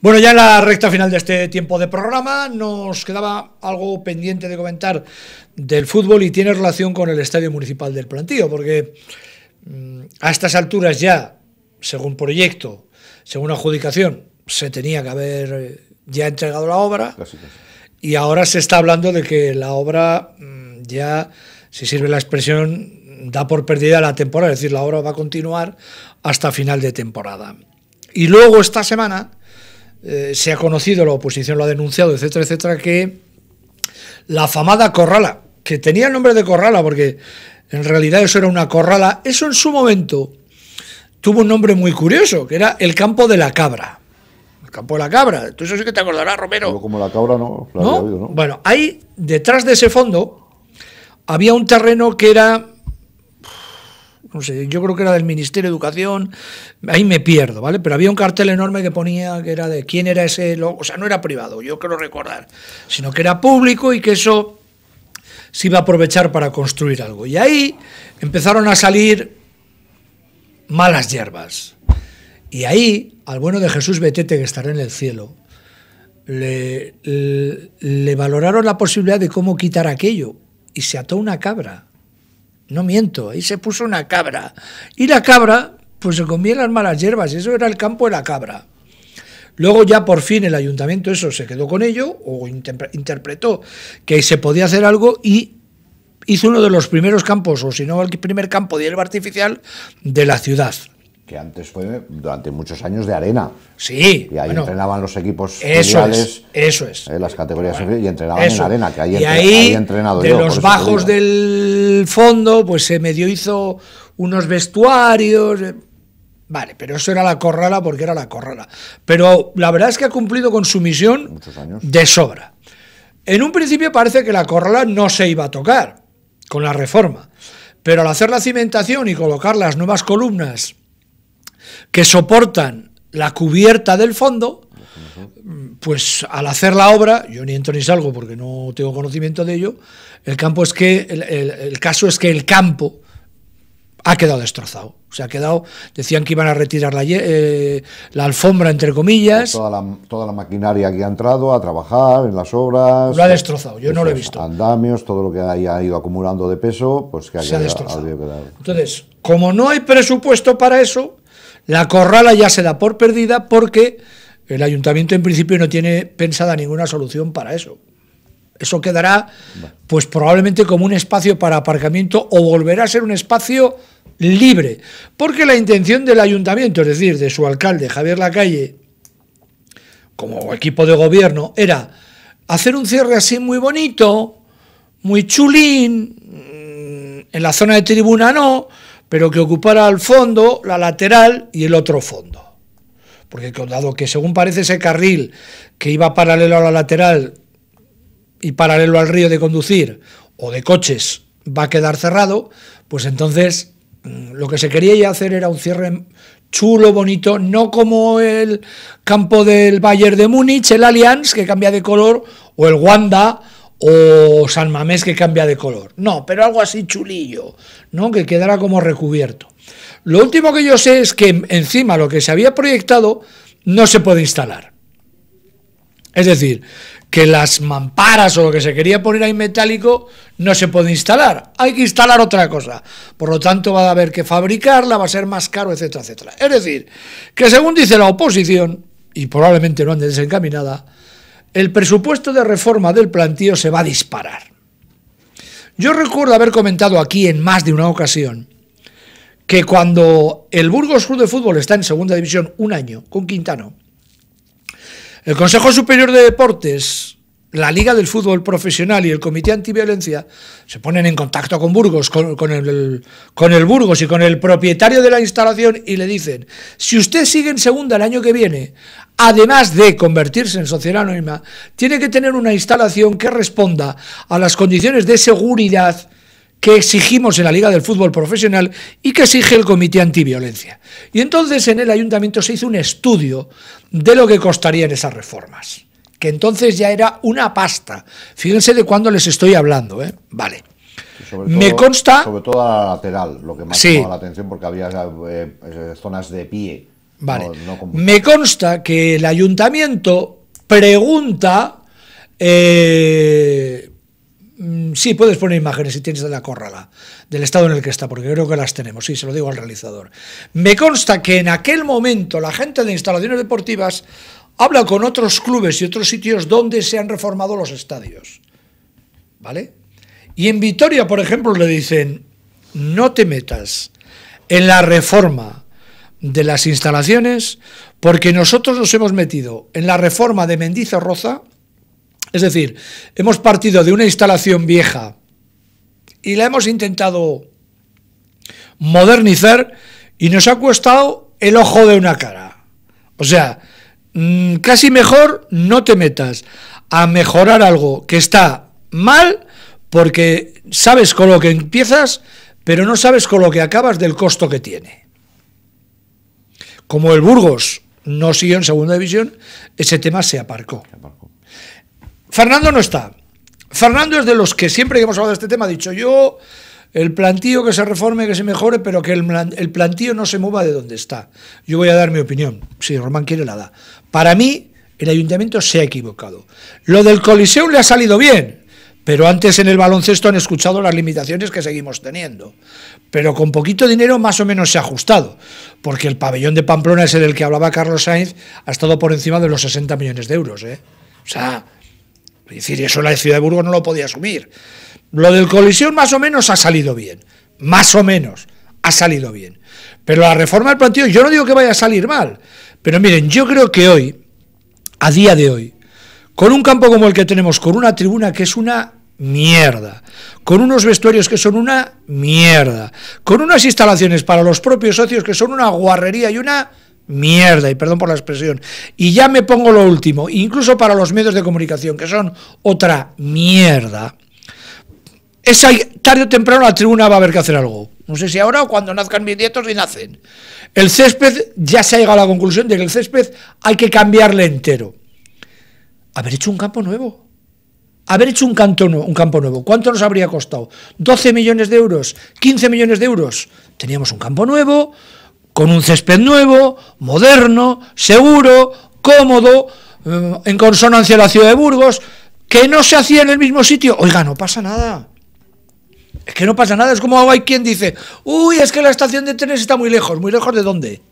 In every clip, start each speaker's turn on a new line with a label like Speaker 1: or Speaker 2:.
Speaker 1: Bueno, ya en la recta final de este tiempo de programa nos quedaba algo pendiente de comentar del fútbol y tiene relación con el Estadio Municipal del Plantío, porque mm, a estas alturas ya, según proyecto, según adjudicación, se tenía que haber eh, ya entregado la obra y ahora se está hablando de que la obra mm, ya, si sirve la expresión, da por perdida la temporada, es decir, la obra va a continuar hasta final de temporada. Y luego esta semana eh, se ha conocido, la oposición lo ha denunciado, etcétera, etcétera, que la famada Corrala, que tenía el nombre de Corrala porque en realidad eso era una corrala, eso en su momento tuvo un nombre muy curioso, que era el Campo de la Cabra. El Campo de la Cabra, tú eso sí que te acordarás, Romero. como la cabra ¿no? Bueno, ahí detrás de ese fondo había un terreno que era yo creo que era del Ministerio de Educación, ahí me pierdo, ¿vale? Pero había un cartel enorme que ponía que era de quién era ese, logo? o sea, no era privado, yo creo recordar, sino que era público y que eso se iba a aprovechar para construir algo. Y ahí empezaron a salir malas hierbas. Y ahí, al bueno de Jesús Betete, que estará en el cielo, le valoraron la posibilidad de cómo quitar aquello y se ató una cabra no miento, ahí se puso una cabra. Y la cabra, pues se comía las malas hierbas, eso era el campo de la cabra. Luego ya por fin el ayuntamiento eso se quedó con ello, o interpretó que se podía hacer algo y hizo uno de los primeros campos, o si no el primer campo de hierba artificial de la ciudad
Speaker 2: que antes fue durante muchos años de arena. Sí. Y ahí entrenaban los equipos eso eso es. Eh, las categorías y entrenaban en arena, que ahí, y ahí, de los bajos
Speaker 1: del fondo, pues se medio hizo unos vestuarios. Eh, vale, pero eso era la corrala porque era la corrala. Pero la verdad es que ha cumplido con su misión de sobra. En un principio parece que la corrala no se iba a tocar con la reforma, pero al hacer la cimentación y colocar las nuevas columnas que soportan la cubierta del fondo, pues al hacer la obra, yo ni entro ni salgo porque no tengo conocimiento de ello, el, campo es que, el, caso es que el campo ha quedado destrozado. ...se ha quedado, decían que iban a retirar la, eh, alfombra, entre comillas. Toda
Speaker 2: la, maquinaria que ha entrado a trabajar en las obras. Lo ha
Speaker 1: destrozado, yo no lo he visto.
Speaker 2: Andamios, todo lo que haya ido acumulando de peso, pues que Se ha destrozado.
Speaker 1: Entonces, como no hay presupuesto para eso, la corrala ya se da por perdida porque el ayuntamiento en principio no tiene pensada ninguna solución para eso. Eso quedará pues probablemente como un espacio para aparcamiento o volverá a ser un espacio libre, porque la intención del ayuntamiento, es decir, de su alcalde Javier Lacalle como equipo de gobierno era hacer un cierre así muy bonito, muy chulín, en la zona de tribuna no, pero que ocupara al fondo, la lateral y el otro fondo. Porque dado que según parece ese carril que iba paralelo a la lateral y paralelo al río de conducir o de coches va a quedar cerrado, pues entonces mm, lo que se quería ya hacer era un cierre chulo, bonito, no como el campo del Bayern de Múnich, el Allianz, que cambia de color, o el Wanda, o San Mamés que cambia de color. No, pero algo así chulillo, ¿no? Que quedara como recubierto. Lo último que yo sé es que encima lo que se había proyectado no se puede instalar. Es decir, que las mamparas o lo que se quería poner ahí metálico no se puede instalar. Hay que instalar otra cosa. Por lo tanto, va a haber que fabricarla, va a ser más caro, etcétera, etcétera. Es decir, que según dice la oposición, y probablemente no ande desencaminada, el presupuesto de reforma del plantío se va a disparar. Yo recuerdo haber comentado aquí en más de una ocasión que cuando el Burgos Club de Fútbol está en segunda división un año con Quintano, el Consejo Superior de Deportes la Liga del Fútbol Profesional y el Comité Antiviolencia se ponen en contacto con Burgos, con, el, el, Burgos y con el propietario de la instalación y le dicen, si usted sigue en segunda el año que viene, además de convertirse en sociedad anónima, tiene que tener una instalación que responda a las condiciones de seguridad que exigimos en la Liga del Fútbol Profesional y que exige el Comité Antiviolencia. Y entonces en el ayuntamiento se hizo un estudio de lo que costarían esas reformas que entonces ya era una pasta. Fíjense de cuándo les estoy hablando, ¿eh? Vale.
Speaker 2: me consta. Sobre todo a la lateral, lo que más sí. llamó la atención porque había eh, eh, zonas de pie. Vale.
Speaker 1: me consta que el ayuntamiento pregunta. Eh, mm, sí, puedes poner imágenes si tienes de la córrala... del estado en el que está, porque creo que las tenemos, sí, se lo digo al realizador. Me consta que en aquel momento la gente de instalaciones deportivas habla con otros clubes y otros sitios donde se han reformado los estadios. ¿Vale? Y en Vitoria, por ejemplo, le dicen, no te metas en la reforma de las instalaciones porque nosotros nos hemos metido en la reforma de Mendizorroza, es decir, hemos partido de una instalación vieja y la hemos intentado modernizar y nos ha costado el ojo de una cara. O sea, Mm, casi mejor no te metas a mejorar algo que está mal porque sabes con lo que empiezas, pero no sabes con lo que acabas del costo que tiene. Como el Burgos no siguió en segunda división, ese tema se aparcó. Fernando no está. Fernando es de los que siempre que hemos hablado de este tema ha dicho yo el plantío que se reforme, que se mejore, pero que el, plantío no se mueva de donde está. Yo voy a dar mi opinión. Si Román quiere, la da. Para mí, el ayuntamiento se ha equivocado. Lo del Coliseo le ha salido bien, pero antes en el baloncesto han escuchado las limitaciones que seguimos teniendo. Pero con poquito dinero más o menos se ha ajustado, porque el pabellón de Pamplona ese el del que hablaba Carlos Sainz, ha estado por encima de los 60 millones de euros. ¿eh? O sea, es decir, eso la ciudad de Burgos no lo podía asumir. Lo del colisión más o menos ha salido bien, más o menos ha salido bien. Pero la reforma del planteo, yo no digo que vaya a salir mal, pero miren, yo creo que hoy, a día de hoy, con un campo como el que tenemos, con una tribuna que es una mierda, con unos vestuarios que son una mierda, con unas instalaciones para los propios socios que son una guarrería y una mierda, y perdón por la expresión. Y ya me pongo lo último, incluso para los medios de comunicación, que son otra mierda. ahí tarde o temprano la tribuna va a haber que hacer algo. No sé si ahora o cuando nazcan mis nietos y nacen. El césped ya se ha llegado a la conclusión de que el césped hay que cambiarle entero. Haber hecho un campo nuevo. Haber hecho un, un campo nuevo. ¿Cuánto nos habría costado? ¿12 millones de euros? ¿15 millones de euros? Teníamos un campo nuevo con un césped nuevo, moderno, seguro, cómodo, eh, en consonancia a la ciudad de Burgos, que no se hacía en el mismo sitio. Oiga, no pasa nada. Es que no pasa nada, es como hay quien dice, uy, es que la estación de trenes está muy lejos, muy lejos de dónde.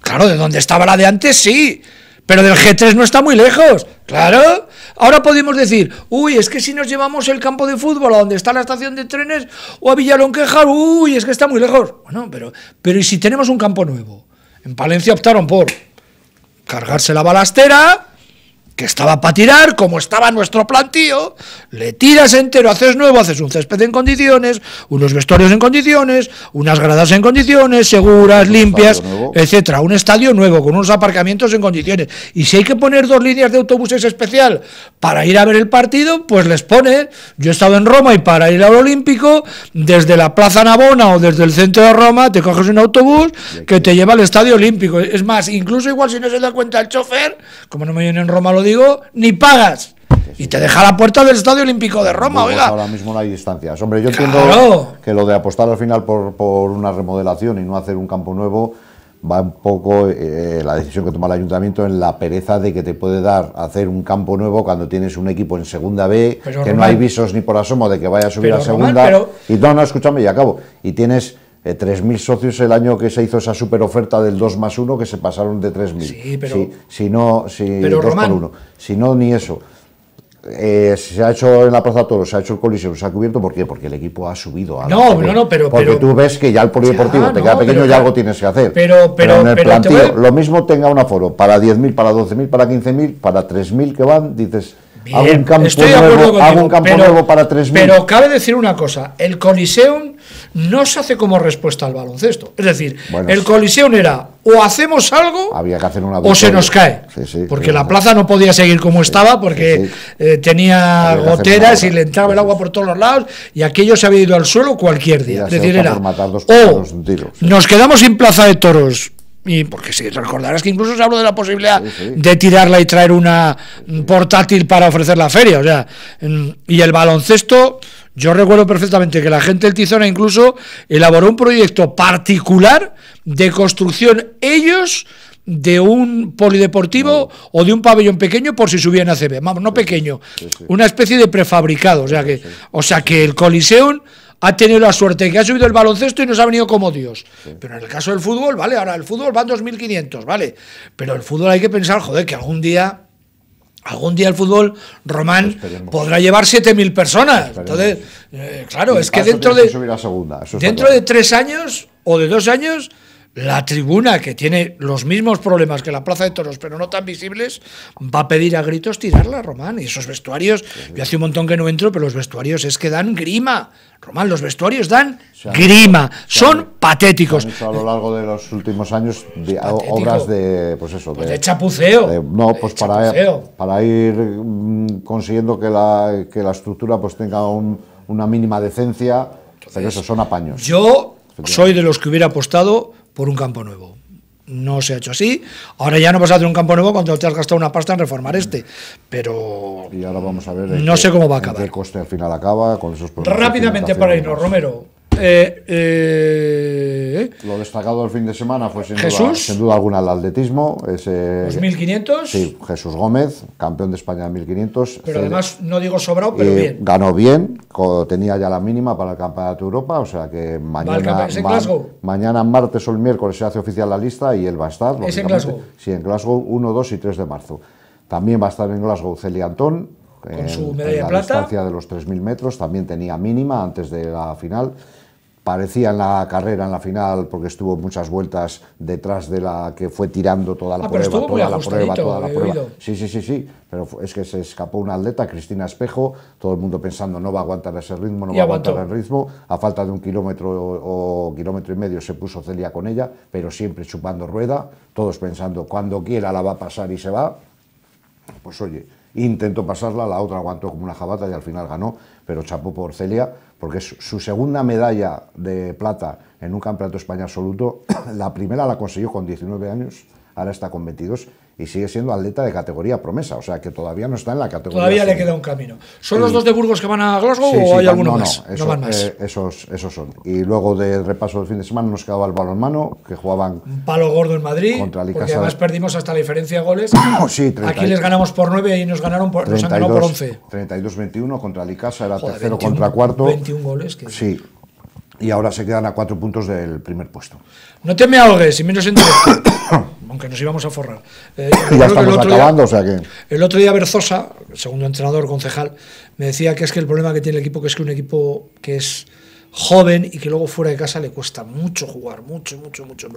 Speaker 1: Claro, de dónde estaba la de antes, sí, pero del G3 no está muy lejos, claro. Ahora podemos decir, uy, es que si nos llevamos el campo de fútbol a donde está la estación de trenes o a Villalonquejar, uy, es que está muy lejos. Bueno, pero, pero ¿y si tenemos un campo nuevo? En Palencia optaron por cargarse la balastera, que estaba para tirar, como estaba nuestro plantío, le tiras entero, haces nuevo, haces un césped en condiciones, unos vestuarios en condiciones, unas gradas en condiciones, seguras, limpias, etcétera, un estadio nuevo con unos aparcamientos en condiciones. Y si hay que poner dos líneas de autobuses especial para ir a ver el partido, pues les pone. Yo he estado en Roma y para ir al Olímpico, desde la Plaza Navona o desde el centro de Roma, te coges un autobús que te lleva al Estadio Olímpico. Es más, incluso igual si no se da cuenta el chofer, como no me viene en Roma lo digo, ni pagas. Y te deja la puerta del Estadio Olímpico de Roma, oiga.
Speaker 2: Ahora mismo no hay distancias. Hombre, yo entiendo que lo de apostar al final por, una remodelación y no hacer un campo nuevo va un poco eh, la decisión que toma el ayuntamiento en la pereza de que te puede dar hacer un campo nuevo cuando tienes un equipo en segunda B, que no hay visos ni por asomo de que vaya a subir a segunda. Y no, no, escúchame y acabo. Y tienes 3.000 eh, socios el año que se hizo esa super oferta del 2 más 1 que se pasaron de 3.000. Sí, pero. Si, no, si pero Si no, ni eso. Eh, se ha hecho en la Plaza Toro, se ha hecho el Coliseo, se ha cubierto, ¿por qué? Porque el equipo ha subido a No, no, no, pero. Porque tú ves que ya el polideportivo te queda pequeño y algo tienes que hacer. Pero, pero, pero en lo mismo tenga un aforo para 10.000, para 12.000, para 15.000, para 3.000 que van, dices. hago un campo, nuevo, hago un campo nuevo para 3.000. Pero
Speaker 1: cabe decir una cosa: el Coliseum no se hace como respuesta al baloncesto. Es decir, el colisión era o hacemos algo
Speaker 2: o se nos cae. porque la
Speaker 1: plaza no podía seguir como estaba porque eh, tenía goteras y le entraba el agua por todos los lados y aquello se había ido al suelo cualquier día. Es decir, era o nos quedamos sin plaza de toros y porque si recordarás que incluso se habló de la posibilidad de tirarla y traer una portátil para ofrecer la feria, o sea, mm, y el baloncesto yo recuerdo perfectamente que la gente del Tizona incluso elaboró un proyecto particular de construcción ellos de un polideportivo o de un pabellón pequeño por si subían a CB. Vamos, no pequeño, una especie de prefabricado. O sea que, o sea que el Coliseum ha tenido la suerte que ha subido el baloncesto y nos ha venido como Dios. Pero en el caso del fútbol, vale, ahora el fútbol va en 2.500, vale. Pero el fútbol hay que pensar, joder, que algún día algún día el fútbol román podrá llevar 7.000 personas. Entonces, eh, claro, es que dentro de, dentro de tres años o de dos años la tribuna, que tiene los mismos problemas que la Plaza de Toros, pero no tan visibles, va a pedir a gritos tirarla, Román. Y esos vestuarios, yo hace un montón que no entro, pero los vestuarios es que dan grima. Román, los vestuarios dan grima, son patéticos. a
Speaker 2: lo largo de los últimos años obras de, pues, pues de, chapuceo. no, pues para, para, ir mm, consiguiendo que la, la estructura pues tenga una mínima decencia, pero eso son apaños.
Speaker 1: Yo soy de los que hubiera apostado por un campo nuevo. No se ha hecho así. Ahora ya no vas a hacer un campo nuevo cuando te has gastado una pasta en reformar este. Pero. Y ahora vamos a ver. Eh, no sé cómo va a acabar.
Speaker 2: ¿Qué coste al final acaba con esos Rápidamente para irnos,
Speaker 1: Romero. Eh, eh,
Speaker 2: eh. Lo destacado del fin de semana fue sin, duda, alguna el atletismo. Ese, Sí, Jesús Gómez, campeón de España de 1500. Pero además,
Speaker 1: no digo sobrado, pero bien.
Speaker 2: Ganó bien, tenía ya la mínima para el Campeonato de Europa, o sea que mañana, en mañana martes o el miércoles se hace oficial la lista y él va a estar. ¿Es en Glasgow? Sí, en Glasgow 1, 2 y 3 de marzo. También va a estar en Glasgow Celia Antón, con en, su medalla en la distancia de los 3.000 metros, también tenía mínima antes de la final parecía en la carrera, en la final, porque estuvo muchas vueltas detrás de la que fue tirando toda la ah, prueba, toda, la prueba, Sí, sí, sí, sí, pero es que se escapó una atleta, Cristina Espejo, todo el mundo pensando no va a aguantar ese ritmo, no va a aguantar el ritmo, a falta de un kilómetro o, o, kilómetro y medio se puso Celia con ella, pero siempre chupando rueda, todos pensando cuando quiera la va a pasar y se va, pues oye, intentó pasarla, la otra aguantó como una jabata y al final ganó, pero chapó por Celia, porque es su segunda medalla de plata en un campeonato español absoluto. la primera la consiguió con 19 años, ahora está con 22 y sigue siendo atleta de categoría promesa, o sea que todavía no está en la categoría. Todavía le queda un camino. ¿Son los dos de
Speaker 1: Burgos que van a Glasgow o hay alguno más? No, van más. Eh,
Speaker 2: esos, esos son. Y luego del repaso del fin de semana nos quedaba el Balón Mano, que jugaban.
Speaker 1: Un palo gordo en Madrid. Contra Alicasa. Porque además perdimos hasta la diferencia de goles. sí, Aquí les ganamos por 9 y nos ganaron por, han ganado por 11.
Speaker 2: 32-21 contra Alicasa, era tercero contra cuarto. 21 goles. Que... Sí, y ahora se quedan a cuatro puntos del primer puesto.
Speaker 1: No te me ahogues, y menos en aunque nos íbamos a forrar. Eh, ya estamos acabando, o sea que... El otro día Berzosa, segundo entrenador, concejal, me decía que es que el problema que tiene el equipo que es que un equipo que es joven y que luego fuera de casa le cuesta mucho jugar, mucho, mucho, mucho.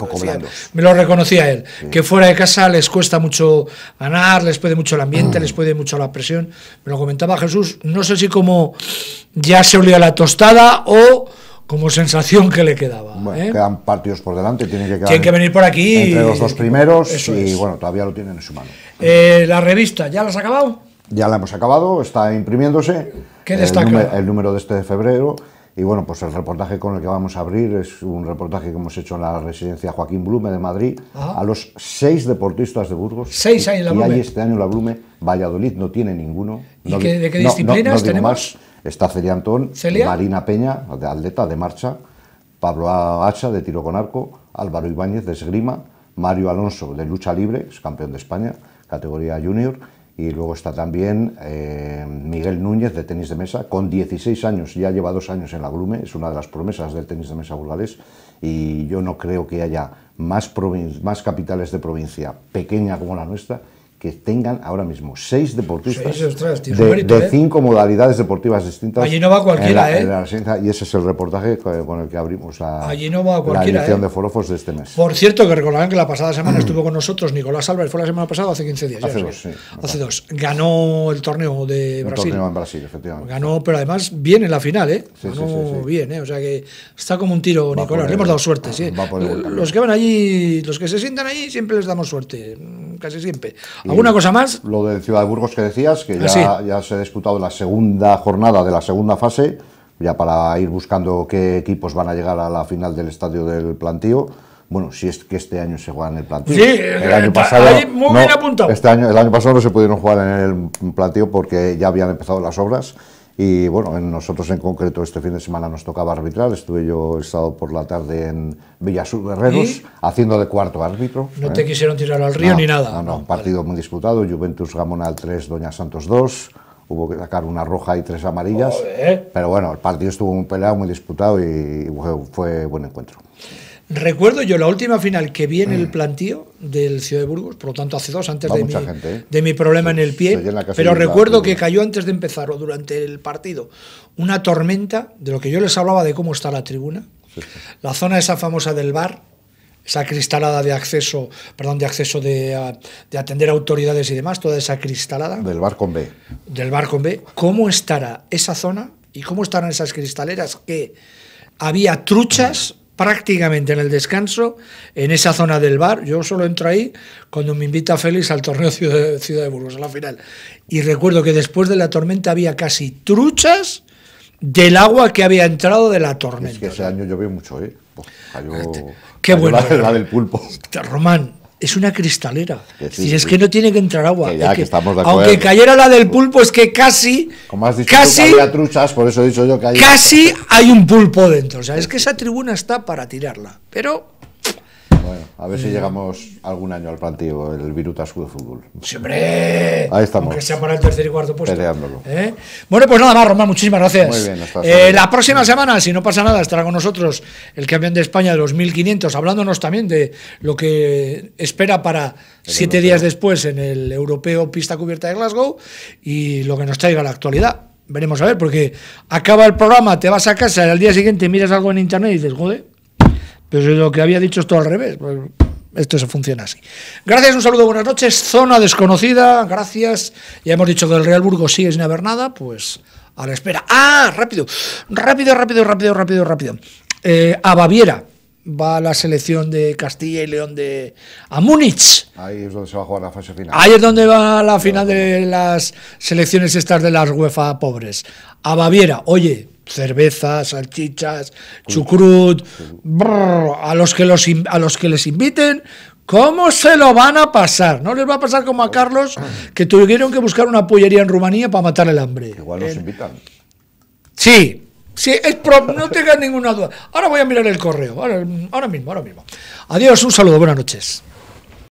Speaker 1: Me, lo reconocía él, que fuera de casa les cuesta mucho ganar, les puede mucho el ambiente, mm. les puede mucho la presión. Me lo comentaba Jesús, no sé si como ya se olía la tostada o como sensación que le quedaba.
Speaker 2: Bueno, ¿eh? Quedan partidos por delante, tienen que, quedar tienen que venir por aquí. Entre los dos primeros y bueno, todavía lo tienen en su mano.
Speaker 1: Eh, la revista, ¿ya la has acabado?
Speaker 2: Ya la hemos acabado, está imprimiéndose. ¿Qué destaca? El número, de este de febrero. Y bueno, pues el reportaje con el que vamos a abrir es un reportaje que hemos hecho en la residencia Joaquín Blume de Madrid a los seis deportistas de Burgos. Seis hay en la Blume. Y ahí este año la Blume. Valladolid no tiene ninguno. ¿Y de qué disciplinas tenemos? Está Celia Antón, Marina Peña, de atleta de marcha, Pablo Hacha, de tiro con arco, Álvaro Ibáñez, de esgrima, Mario Alonso, de lucha libre, es campeón de España, categoría junior, y luego está también eh, Miguel Núñez, de tenis de mesa, con 16 años, ya lleva dos años en la grume, es una de las promesas del tenis de mesa burgalés, y yo no creo que haya más, más capitales de provincia pequeña como la nuestra que tengan ahora mismo seis deportistas de, ¿eh? cinco modalidades deportivas distintas. Allí no va cualquiera, ¿eh? y ese es el reportaje con el que abrimos la, la edición ¿eh? de Forofos de este mes. Por
Speaker 1: cierto, que recordarán que la pasada semana mm. estuvo con nosotros Nicolás Álvarez, fue la semana pasada, hace 15 días. Hace, dos, Ganó el torneo de Brasil. El torneo en
Speaker 2: Brasil, efectivamente.
Speaker 1: Ganó, pero además bien en la final, ¿eh? ganó bien, ¿eh? O sea que está como un tiro, Nicolás. Le hemos dado suerte, sí. ¿eh? los que van allí, los que se sientan allí, siempre les damos suerte, mm, casi siempre. ¿Alguna cosa más?
Speaker 2: Lo de Ciudad de Burgos que decías, que ya, se ha disputado la segunda jornada de la segunda fase, ya para ir buscando qué equipos van a llegar a la final del estadio del plantío bueno, si es que este año se juega en el plantío Sí, el año eh, pasado, no, Este año, el año pasado no se pudieron jugar en el plantío porque ya habían empezado las obras y bueno, nosotros en concreto este fin de semana nos tocaba arbitrar. Estuve yo estado por la tarde en Villasur Guerreros, haciendo de cuarto árbitro. No ¿eh? te quisieron
Speaker 1: tirar al río ni nada. No, no,
Speaker 2: partido muy disputado. Juventus gamonal 3, Doña Santos 2. Hubo que sacar una roja y tres amarillas. Pero bueno, el partido estuvo muy peleado, muy disputado y fue buen encuentro.
Speaker 1: Recuerdo yo la última final que vi en el mm. plantío del Ciudad de Burgos, por lo tanto hace dos, antes ¿eh? de mi, problema en el pie, pero recuerdo que cayó antes de empezar o durante el partido una tormenta, de lo que yo les hablaba de cómo está la tribuna, la zona esa famosa del bar, esa cristalada de acceso, perdón, de acceso de, atender a autoridades y demás, toda esa cristalada. Del bar con B. Del bar con B. ¿Cómo estará esa zona y cómo estarán esas cristaleras que había truchas? prácticamente en el descanso, en esa zona del bar. Yo solo entro ahí cuando me invita Félix al torneo Ciudad, de Burgos, a la final. Y recuerdo que después de la tormenta había casi truchas del agua que había entrado de la tormenta. Es
Speaker 2: que ese año llovió mucho, ¿eh? Ah, qué bueno. La, la, del pulpo.
Speaker 1: Román, es una cristalera. Y es, que no tiene que entrar agua. aunque cayera la del pulpo, es que casi.
Speaker 2: casi, truchas, por eso he dicho yo que hay... Casi
Speaker 1: hay un pulpo dentro. O sea, es que esa tribuna está para tirarla. Pero
Speaker 2: a ver si eh. llegamos algún año al planteo, el viruta de Fútbol. ¡Siempre! Ahí estamos. Aunque sea
Speaker 1: para el tercer y cuarto puesto. Peleándolo. ¿Eh? Bueno, pues nada más, Román, muchísimas gracias. Muy bien, eh, La próxima semana, si no pasa nada, estará con nosotros el campeón de España de los 1500, hablándonos también de lo que espera para siete días después en el europeo pista cubierta de Glasgow y lo que nos traiga la actualidad veremos a ver, porque acaba el programa, te vas a casa y al día siguiente miras algo en internet y dices, joder, pero lo que había dicho es todo al revés. Pues, esto se funciona así. Gracias, un saludo, buenas noches. Zona desconocida, gracias. Ya hemos dicho que el Real Burgos sigue sin haber nada, pues a la espera. ¡Ah! Rápido, rápido, rápido, rápido, rápido, rápido. Eh, a Baviera va la selección de Castilla y León de a Múnich.
Speaker 2: Ahí es donde se va a jugar la fase final. Ahí
Speaker 1: es donde va la final de las selecciones estas de las UEFA pobres. A Baviera, oye, cervezas, salchichas, chucrut, a los que los a los que les inviten, ¿Cómo se lo van a pasar? No les va a pasar como a Carlos, que tuvieron que buscar una pollería en Rumanía para matar el hambre. Igual los invitan. Sí, sí, es pro, no tengan ninguna duda. Ahora voy a mirar el correo, ahora mismo, ahora mismo. Adiós, un saludo, buenas noches.